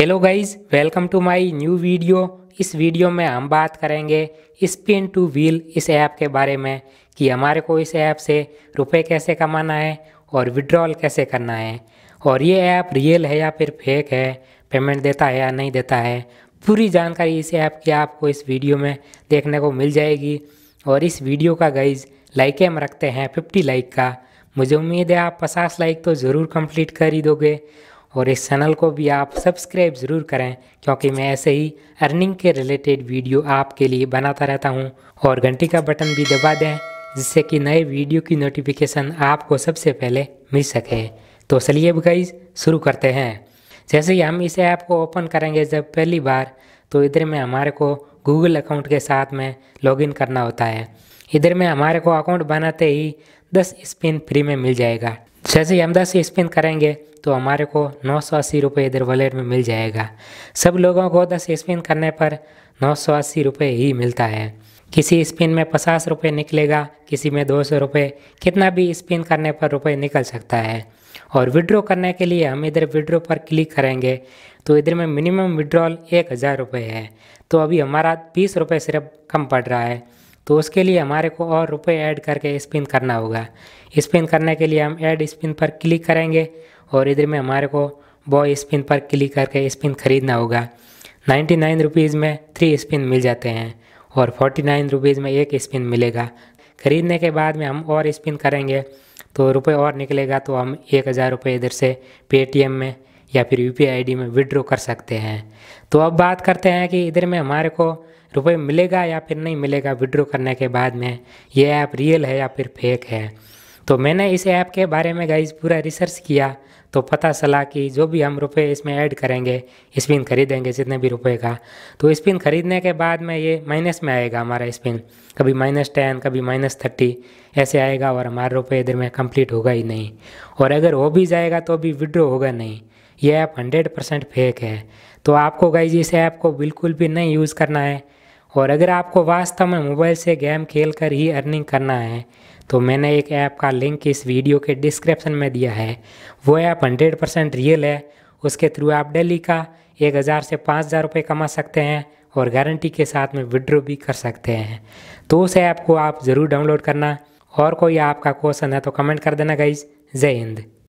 hello guys welcome to my new video इस वीडियो में हम बात करेंगे स्पिन टू व्हील इस ऐप के बारे में कि हमारे को इस ऐप से रुपए कैसे कमाना है और विड्रॉल कैसे करना है और ये ऐप रियल है या फिर फेक है पेमेंट देता है या नहीं देता है पूरी जानकारी इस ऐप की आपको इस वीडियो में देखने को मिल जाएगी और इस वीडियो का गाइज लाइकें हम रखते हैं फिफ्टी लाइक का मुझे उम्मीद है आप पचास लाइक तो ज़रूर कम्प्लीट कर ही दोगे और इस चैनल को भी आप सब्सक्राइब ज़रूर करें क्योंकि मैं ऐसे ही अर्निंग के रिलेटेड वीडियो आपके लिए बनाता रहता हूँ और घंटी का बटन भी दबा दें जिससे कि नए वीडियो की नोटिफिकेशन आपको सबसे पहले मिल सके तो चलिए भाई शुरू करते हैं जैसे ही हम इस ऐप को ओपन करेंगे जब पहली बार तो इधर में हमारे को गूगल अकाउंट के साथ में लॉगिन करना होता है इधर में हमारे को अकाउंट बनाते ही दस स्पिन फ्री में मिल जाएगा जैसे ही हम दस स्पिन करेंगे तो हमारे को नौ सौ अस्सी रुपये इधर वॉलेट में मिल जाएगा सब लोगों को दस स्पिन करने पर नौ सौ अस्सी रुपये ही मिलता है किसी स्पिन में पचास रुपये निकलेगा किसी में दो सौ रुपये कितना भी स्पिन करने पर रुपये निकल सकता है और विड्रॉ करने के लिए हम इधर विड्रॉ पर क्लिक करेंगे तो इधर में मिनिमम विड्रॉल एक हज़ार रुपये है तो अभी हमारा बीस रुपये सिर्फ कम पड़ रहा है तो उसके लिए हमारे को और रुपए ऐड करके स्पिन करना होगा स्पिन करने के लिए हम ऐड स्पिन पर क्लिक करेंगे और इधर में हमारे को बॉय स्पिन पर क्लिक करके स्पिन ख़रीदना होगा नाइन्टी नाइन रुपीज़ में थ्री स्पिन मिल जाते हैं और फोर्टी नाइन रुपीज़ में एक स्पिन मिलेगा ख़रीदने के बाद में हम और स्पिन करेंगे तो रुपये और निकलेगा तो हम एक हज़ार रुपये इधर से पेटीएम में या फिर यू पी में विड्रॉ कर सकते हैं तो अब बात करते हैं कि इधर में हमारे को रुपये मिलेगा या फिर नहीं मिलेगा विड्रॉ करने के बाद में ये ऐप रियल है या फिर फेक है तो मैंने इस ऐप के बारे में गाइज पूरा रिसर्च किया तो पता चला कि जो भी हम रुपए इसमें ऐड करेंगे स्पिन खरीदेंगे जितने भी रुपए का तो स्पिन खरीदने के बाद में ये माइनस में आएगा हमारा स्पिन कभी माइनस टेन कभी माइनस थर्टी ऐसे आएगा और हमारा रुपये इधर में कंप्लीट होगा ही नहीं और अगर हो भी जाएगा तो भी विड्रॉ होगा नहीं ये ऐप हंड्रेड परसेंट फेक है तो आपको गाइज इस ऐप को बिल्कुल भी नहीं यूज़ करना है और अगर आपको वास्तव में मोबाइल से गेम खेल कर ही अर्निंग करना है तो मैंने एक ऐप का लिंक इस वीडियो के डिस्क्रिप्शन में दिया है वो ऐप हंड्रेड परसेंट रियल है उसके थ्रू आप डेली का एक हज़ार से पाँच हज़ार रुपये कमा सकते हैं और गारंटी के साथ में विड्रॉ भी कर सकते हैं तो उस ऐप को आप ज़रूर डाउनलोड करना और कोई आपका क्वेश्चन है तो कमेंट कर देना गाइज जय हिंद